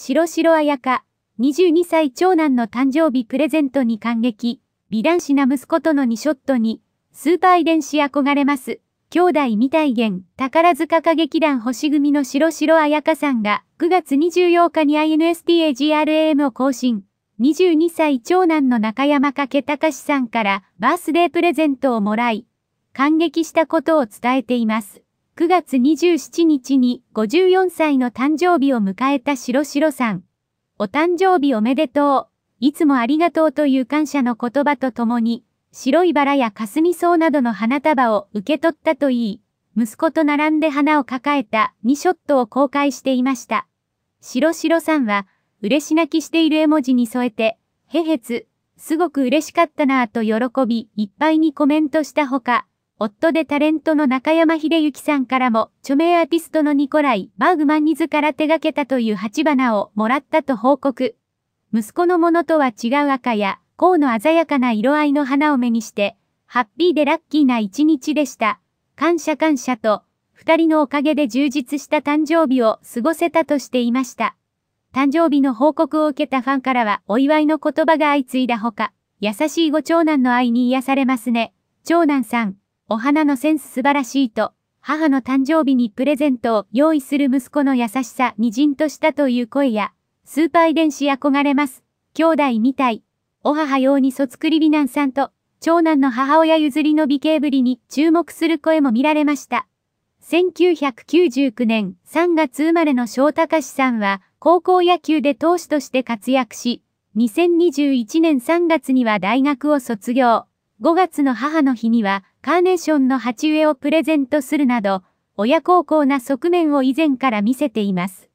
白白あやか、22歳長男の誕生日プレゼントに感激、美男子な息子との2ショットに、スーパー遺伝子憧れます。兄弟未体現、宝塚歌劇団星組の白白彩かさんが、9月24日に INSTAGRAM を更新。22歳長男の中山か隆さんからバースデープレゼントをもらい、感激したことを伝えています。9月27日に54歳の誕生日を迎えた白白さん。お誕生日おめでとう。いつもありがとうという感謝の言葉とともに、白いバラや霞草などの花束を受け取ったといい、息子と並んで花を抱えた2ショットを公開していました。白白さんは、嬉し泣きしている絵文字に添えて、へへつ、すごく嬉しかったなぁと喜び、いっぱいにコメントしたほか、夫でタレントの中山秀幸さんからも、著名アーティストのニコライ・バーグマンニズから手掛けたという鉢花をもらったと報告。息子のものとは違う赤や、甲の鮮やかな色合いの花を目にして、ハッピーでラッキーな一日でした。感謝感謝と、二人のおかげで充実した誕生日を過ごせたとしていました。誕生日の報告を受けたファンからはお祝いの言葉が相次いだほか、優しいご長男の愛に癒されますね。長男さん。お花のセンス素晴らしいと、母の誕生日にプレゼントを用意する息子の優しさにじんとしたという声や、スーパー遺伝子憧れます。兄弟みたい。お母用に卒クリなんさんと、長男の母親譲りの美形ぶりに注目する声も見られました。1999年3月生まれの翔隆さんは、高校野球で投手として活躍し、2021年3月には大学を卒業。5月の母の日には、カーネーションの鉢植えをプレゼントするなど、親孝行な側面を以前から見せています。